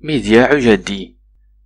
مذياع جدي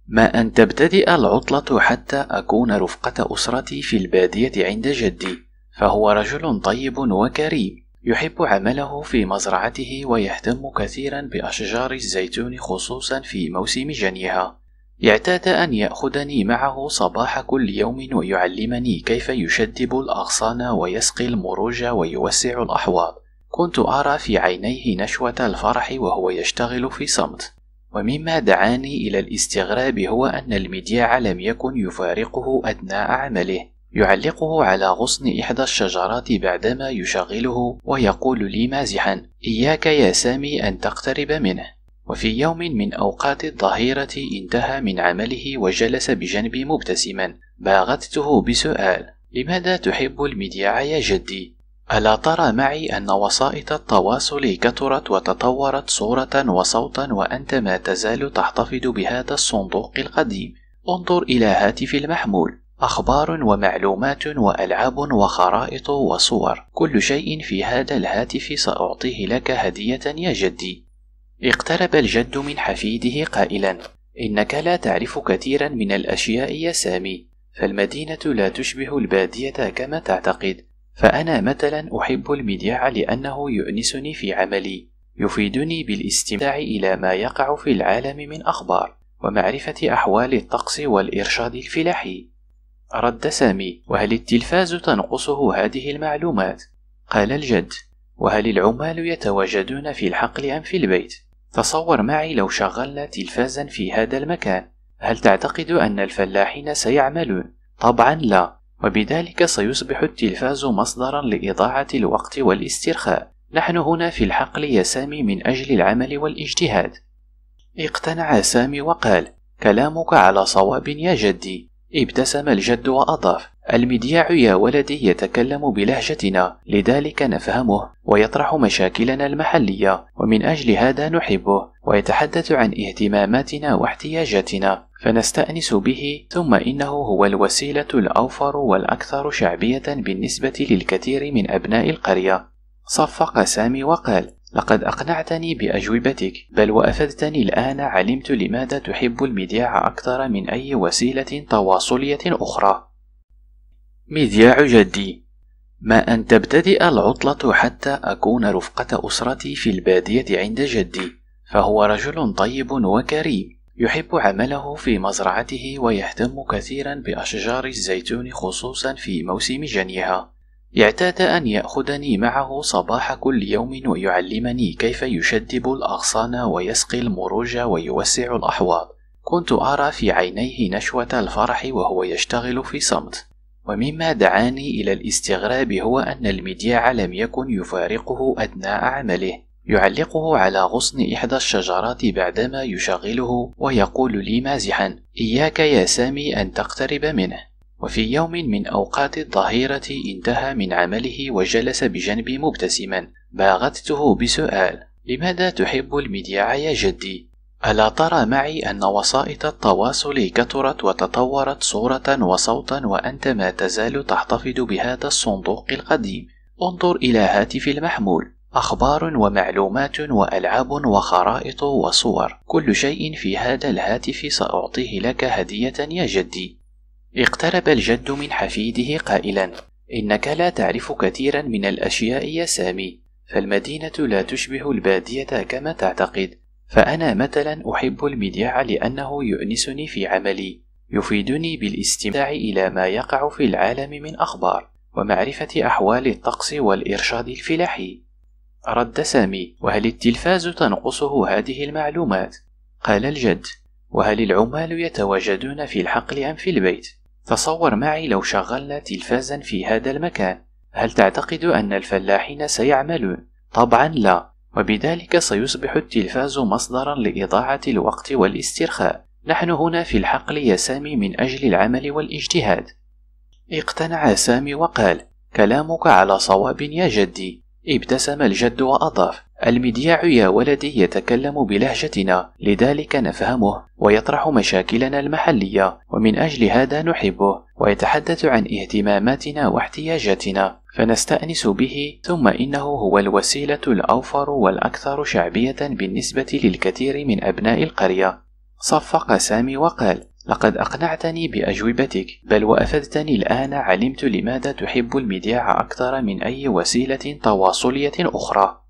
ما أن تبتدئ العطلة حتى أكون رفقة أسرتي في البادية عند جدي فهو رجل طيب وكريم يحب عمله في مزرعته ويهتم كثيرا بأشجار الزيتون خصوصا في موسم جنيها اعتاد أن يأخذني معه صباح كل يوم ويعلمني كيف يشدب الأغصان ويسقي المروج ويوسع الأحواض كنت أرى في عينيه نشوة الفرح وهو يشتغل في صمت ومما دعاني إلى الاستغراب هو أن المذياع لم يكن يفارقه أثناء عمله يعلقه على غصن إحدى الشجرات بعدما يشغله ويقول لي مازحا إياك يا سامي أن تقترب منه وفي يوم من أوقات الظهيرة انتهى من عمله وجلس بجنبي مبتسما باغتته بسؤال لماذا تحب المذياع يا جدي؟ ألا ترى معي أن وسائط التواصل كثرت وتطورت صورة وصوتا وأنت ما تزال تحتفظ بهذا الصندوق القديم؟ انظر إلى هاتف المحمول أخبار ومعلومات وألعاب وخرائط وصور كل شيء في هذا الهاتف سأعطيه لك هدية يا جدي اقترب الجد من حفيده قائلا إنك لا تعرف كثيرا من الأشياء يا سامي فالمدينة لا تشبه البادية كما تعتقد فأنا مثلا أحب المذياع لأنه يؤنسني في عملي يفيدني بالاستماع إلى ما يقع في العالم من أخبار ومعرفة أحوال الطقس والإرشاد الفلاحي رد سامي وهل التلفاز تنقصه هذه المعلومات؟ قال الجد وهل العمال يتواجدون في الحقل أم في البيت؟ تصور معي لو شغلنا تلفازا في هذا المكان هل تعتقد أن الفلاحين سيعملون؟ طبعا لا وبذلك سيصبح التلفاز مصدرا لإضاعة الوقت والاسترخاء نحن هنا في الحقل يا سامي من أجل العمل والاجتهاد اقتنع سامي وقال كلامك على صواب يا جدي ابتسم الجد وأضاف المذياع يا ولدي يتكلم بلهجتنا لذلك نفهمه ويطرح مشاكلنا المحلية ومن أجل هذا نحبه ويتحدث عن اهتماماتنا واحتياجاتنا فنستأنس به ثم إنه هو الوسيلة الأوفر والأكثر شعبية بالنسبة للكثير من أبناء القرية صفق سامي وقال لقد أقنعتني بأجوبتك بل وأفدتني الآن علمت لماذا تحب المذياع أكثر من أي وسيلة تواصلية أخرى مذياع جدي ما أن تبتدئ العطلة حتى أكون رفقة أسرتي في البادية عند جدي فهو رجل طيب وكريم يحب عمله في مزرعته ويهتم كثيرا بأشجار الزيتون خصوصا في موسم جنيها اعتاد أن يأخذني معه صباح كل يوم ويعلمني كيف يشدب الأغصان ويسقي المروج ويوسع الأحواض. كنت أرى في عينيه نشوة الفرح وهو يشتغل في صمت. ومما دعاني إلى الاستغراب هو أن المذياع لم يكن يفارقه أثناء عمله. يعلقه على غصن إحدى الشجرات بعدما يشغله ويقول لي مازحا: إياك يا سامي أن تقترب منه. وفي يوم من أوقات الظهيرة انتهى من عمله وجلس بجنبي مبتسما باغتته بسؤال لماذا تحب المذياع يا جدي؟ ألا ترى معي أن وسائط التواصل كثرت وتطورت صورة وصوتا وأنت ما تزال تحتفظ بهذا الصندوق القديم؟ انظر إلى هاتفي المحمول أخبار ومعلومات وألعاب وخرائط وصور كل شيء في هذا الهاتف سأعطيه لك هدية يا جدي اقترب الجد من حفيده قائلا إنك لا تعرف كثيرا من الأشياء يا سامي فالمدينة لا تشبه البادية كما تعتقد فأنا مثلا أحب المذياع لأنه يؤنسني في عملي يفيدني بالاستماع إلى ما يقع في العالم من أخبار ومعرفة أحوال الطقس والإرشاد الفلاحي رد سامي وهل التلفاز تنقصه هذه المعلومات؟ قال الجد وهل العمال يتواجدون في الحقل أم في البيت؟ تصور معي لو شغلنا تلفازا في هذا المكان هل تعتقد أن الفلاحين سيعملون؟ طبعا لا وبذلك سيصبح التلفاز مصدرا لإضاعة الوقت والاسترخاء نحن هنا في الحقل يا سامي من أجل العمل والاجتهاد اقتنع سامي وقال كلامك على صواب يا جدي ابتسم الجد وأضاف: المذياع يا ولدي يتكلم بلهجتنا لذلك نفهمه ويطرح مشاكلنا المحلية ومن أجل هذا نحبه ويتحدث عن اهتماماتنا واحتياجاتنا فنستأنس به ثم إنه هو الوسيلة الأوفر والأكثر شعبية بالنسبة للكثير من أبناء القرية صفق سامي وقال لقد أقنعتني بأجوبتك بل وأفدتني الآن علمت لماذا تحب المذياع أكثر من أي وسيلة تواصلية أخرى